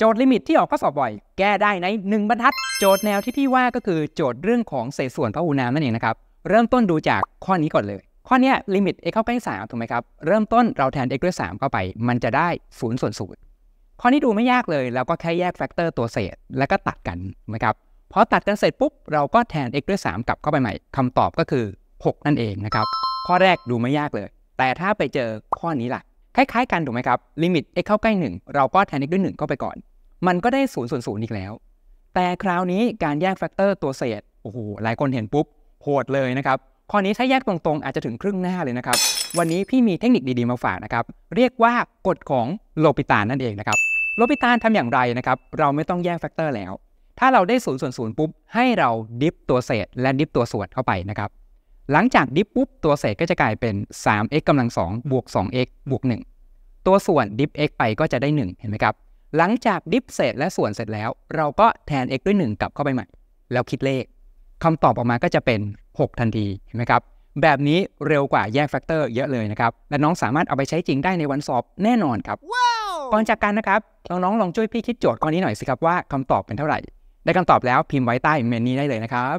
โจทย์ลิมิตที่ออกข้อสอบบ่อยแก้ได้ใน 1 บรรทัด โจทย์แนวที่พี่ว่าก็คือ โจทย์เรื่องของเศษส่วนพหูนามนั่นเองนะครับ เริ่มต้นดูจากข้อนี้ก่อนเลย ข้อนี้ลิมิต x เข้าใกล้ 3 ถูกไหมครับ เริ่มต้นเราแทน x ด้วย 3 เข้าไป มันจะได้ 0 ส่วน0ข้อนี้ดูไม่ยากเลย แล้วก็แค่แยกแฟกเตอร์ตัวเศษแล้วก็ตัดกันนะครับพอตัดกันเสร็จปุ๊บ เราก็แทน x ด้วย 3 กลับเข้าไปใหม่คำตอบก็คือ 6 นั่นเองนะครับข้อแรกดูไม่ยากเลย แต่ถ้าไปเจอข้อนี้ล่ะคล้าย ๆ กัน ถูกไหมครับ ลิมิต x เข้าใกล้ 1 เราก็แทน x ด้วย1เข้าไปก่อน มันก็ได้0ูนย์ส่วนศูนย์อีกแล้ว แต่คราวนี้การแยกแฟกเตอร์ตัวเศษโอ้โหหลายคนเห็นปุ๊บโหดเลยนะครับข้อนี้ถ้าแยกตรง ๆ อาจจะถึงครึ่งหน้าเลยนะครับ วันนี้พี่มีเทคนิคดี ๆ มาฝากนะครับ เรียกว่ากฎของโลปิตานนั่นเองนะครับโลปิตานทำอย่างไรนะครับเราไม่ต้องแยกแฟกเตอร์แล้ว ถ้าเราได้ศูนย์ส่วนศูนย์ปุ๊บให้เราดิฟตัวเศษและดิฟตัวส่วนเข้าไปนะครับหลังจากดิฟปุ๊บตัวเศษก็จะกลายเป็น 3x กำลัง 2 บวก 2x บวก 1 ตัวส่วนดิฟ x ไปก็จะได้ 1 เห็นไหมครับ หลังจากดิฟเศษและส่วนเสร็จแล้ว เราก็แทน x ด้วย 1 กลับเข้าไปใหม่แล้วคิดเลข คำตอบออกมาก็จะเป็น 6 ทันที เห็นไหมครับ แบบนี้เร็วกว่าแยกแฟกเตอร์เยอะเลยนะครับ และน้องสามารถเอาไปใช้จริงได้ในวันสอบแน่นอนครับ wow! ก่อนจากกันนะครับน้องๆลองช่วยพี่คิดโจทย์ข้อนี้หน่อยสิครับว่า คำตอบเป็นเท่าไหร่ ได้คำตอบแล้วพิมพ์ไว้ใต้เมนนี้ได้เลยนะครับ